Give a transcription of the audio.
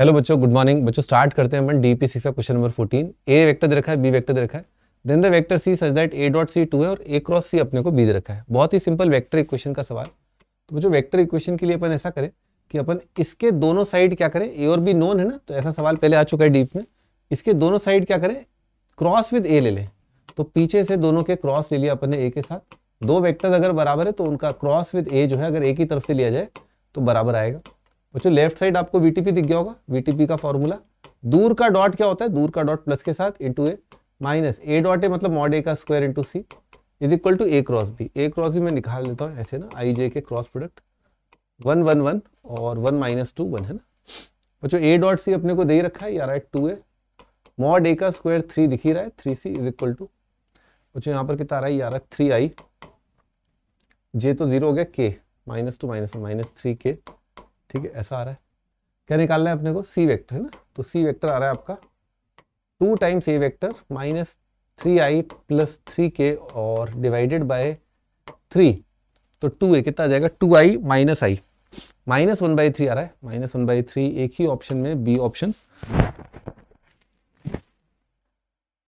hello बच्चों good morning बच्चों start करते हैं अपन डीपीसी का question number fourteen A vector दे रखा है बी वेक्टर दे रखा है then the vector C such that A dot C two है और ए क्रॉस सी अपने को बी दे रखा है बहुत ही सिंपल वेक्टर इक्वेशन का सवाल तो बच्चों वेक्टर इक्वेशन के लिए अपन ऐसा करें कि अपन इसके दोनों साइड क्या करें ए और बी नोन है ना तो ऐसा सवाल पहले आ चुका है डीप में इसके दोनों साइड क्या करें क्रॉस विद ए ले लें तो पीछे से दोनों के क्रॉस ले लिया अपन ने ए के साथ दो वैक्टर अगर बराबर है तो उनका क्रॉस विद ए जो है अगर ए की तरफ से लिया जाए तो बराबर आएगा बच्चों लेफ्ट साइड आपको वीटीपी दिख गया होगा वीटीपी का फॉर्मूला दूर का डॉट क्या होता है दूर का डॉट प्लस के साथ into A minus A dot A मतलब मॉड ए का square into C is equal to A cross B A cross B मैं निकाल लेता हूँ ऐसे ना I J K cross product one one one और वन माइनस टू वन है ना बच्चों ए डॉट सी अपने को दे ही रखा है यार आइट टू ए मॉड ए का स्क्वायर थ्री दिख ही रहा है three C is equal to बच्चों यहाँ पर कितना आ रहा है यार थ्री आई जे तो जीरो हो गया के minus two minus minus three K ठीक है ऐसा आ रहा है क्या निकालना है अपने को सी वेक्टर है ना तो सी वेक्टर आ रहा है आपका two times A vector minus three I plus three K और डिवाइडेड बाय थ्री तो टू ए कितना आ जाएगा two I minus I minus one by three आ रहा है माइनस वन बाई थ्री एक ही ऑप्शन में बी ऑप्शन